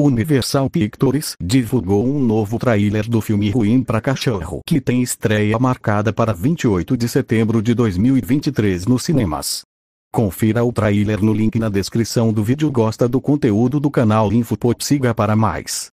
Universal Pictures divulgou um novo trailer do filme Ruim para Cachorro que tem estreia marcada para 28 de setembro de 2023 nos cinemas. Confira o trailer no link na descrição do vídeo. Gosta do conteúdo do canal InfoPop? Siga para mais.